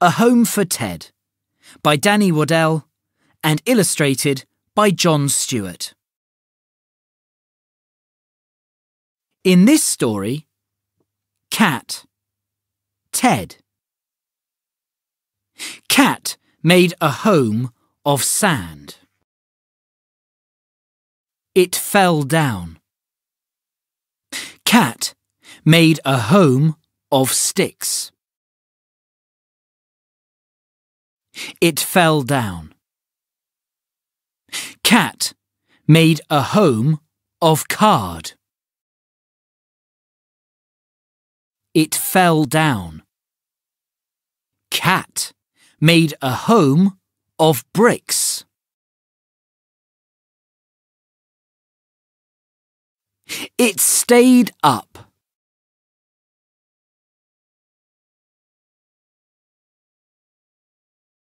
A Home for Ted by Danny Waddell and illustrated by John Stewart. In this story, Cat, Ted. Cat made a home of sand. It fell down. Cat made a home of sticks. It fell down. Cat made a home of card. It fell down. Cat made a home of bricks. It stayed up.